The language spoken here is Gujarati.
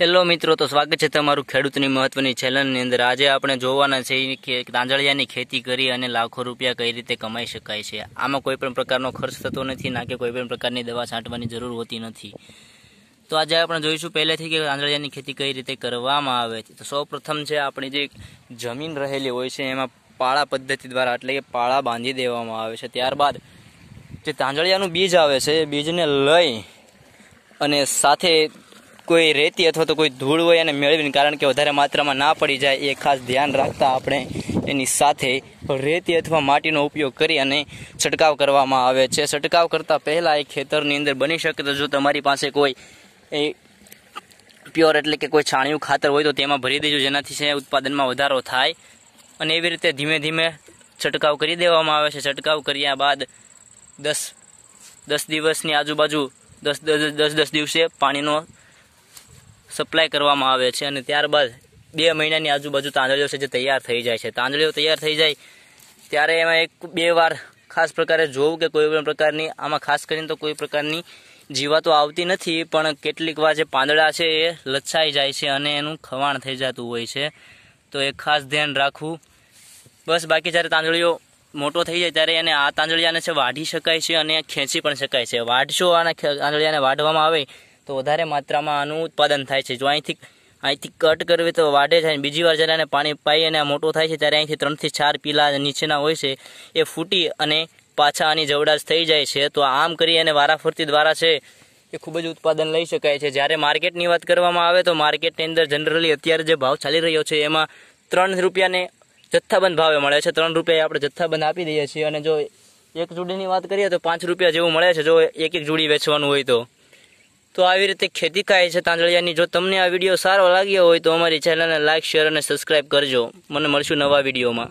હેલો મિત્રો તો સ્વાગત છે તમારું ખેડૂતની મહત્વની ચેનલની અંદર આજે આપણે જોવાના છે તાંજળિયાની ખેતી કરી અને લાખો રૂપિયા કઈ રીતે કમાઈ શકાય છે આમાં કોઈ પણ પ્રકારનો ખર્ચ થતો નથી ના કે કોઈ પણ પ્રકારની દવા છાંટવાની જરૂર હોતી નથી તો આજે આપણે જોઈશું પહેલેથી કે તાંજળિયાની ખેતી કઈ રીતે કરવામાં આવે છે તો સૌ છે આપણી જે જમીન રહેલી હોય છે એમાં પાળા પદ્ધતિ દ્વારા એટલે કે પાળા બાંધી દેવામાં આવે છે ત્યારબાદ જે તાંજળિયાનું બીજ આવે છે એ બીજને લઈ અને સાથે કોઈ રેતી અથવા તો કોઈ ધૂળ હોય એને મેળવીને કારણ કે વધારે માત્રામાં ના પડી જાય એ ખાસ ધ્યાન રાખતા આપણે એની સાથે રેતી અથવા માટીનો ઉપયોગ કરી અને છંટકાવ કરવામાં આવે છે છંટકાવ કરતાં પહેલાં એ ખેતરની અંદર બની શકે તો જો તમારી પાસે કોઈ એ પ્યોર એટલે કે કોઈ છાણિયું ખાતર હોય તો તેમાં ભરી દેજો જેનાથી છે ઉત્પાદનમાં વધારો થાય અને એવી રીતે ધીમે ધીમે છંટકાવ કરી દેવામાં આવે છે છંટકાવ કર્યા બાદ દસ દસ દિવસની આજુબાજુ દસ દસ દસ દસ દિવસે પાણીનો સપ્લાય કરવામાં આવે છે અને ત્યારબાદ બે મહિનાની આજુબાજુ તાંદળીઓ છે જે તૈયાર થઈ જાય છે તાંદળીઓ તૈયાર થઈ જાય ત્યારે એમાં એક બે વાર ખાસ પ્રકારે જોવું કે કોઈ પણ પ્રકારની આમાં ખાસ કરીને તો કોઈ પ્રકારની જીવાતો આવતી નથી પણ કેટલીક વાર જે પાંદડા છે એ લચ્છાઈ જાય છે અને એનું ખવાણ થઈ જતું હોય છે તો એ ખાસ ધ્યાન રાખવું બસ બાકી જ્યારે તાંદળીઓ મોટો થઈ જાય ત્યારે એને આ તાંદળિયાને છે વાઢી શકાય છે અને ખેંચી પણ શકાય છે વાઢશો આના તાંદળિયાને વાઢવામાં આવે તો વધારે માત્રામાં આનું ઉત્પાદન થાય છે જો અહીંથી અહીંથી કટ કરવી તો વાઢે થાય બીજી વાર જ્યારે એને પાણી પાઈ અને મોટો થાય છે ત્યારે અહીંથી ત્રણથી ચાર પીલા નીચેના હોય છે એ ફૂટી અને પાછા આની જવડાશ થઈ જાય છે તો આમ કરી અને વારાફરતી દ્વારા છે એ ખૂબ જ ઉત્પાદન લઈ શકાય છે જ્યારે માર્કેટની વાત કરવામાં આવે તો માર્કેટની અંદર જનરલી અત્યારે જે ભાવ ચાલી રહ્યો છે એમાં ત્રણ રૂપિયાને જથ્થાબંધ ભાવે મળે છે ત્રણ રૂપિયા આપણે જથ્થાબંધ આપી દઈએ છીએ અને જો એક જોડીની વાત કરીએ તો પાંચ રૂપિયા જેવું મળે છે જો એક એક જોડી વેચવાનું હોય તો તો આવી રીતે ખેતી કાય છે તાંજળિયાની જો તમને આ વિડીયો સારો લાગ્યો હોય તો અમારી ચેનલને લાઇક શેર અને સબસ્ક્રાઈબ કરજો મને મળશું નવા વિડીયોમાં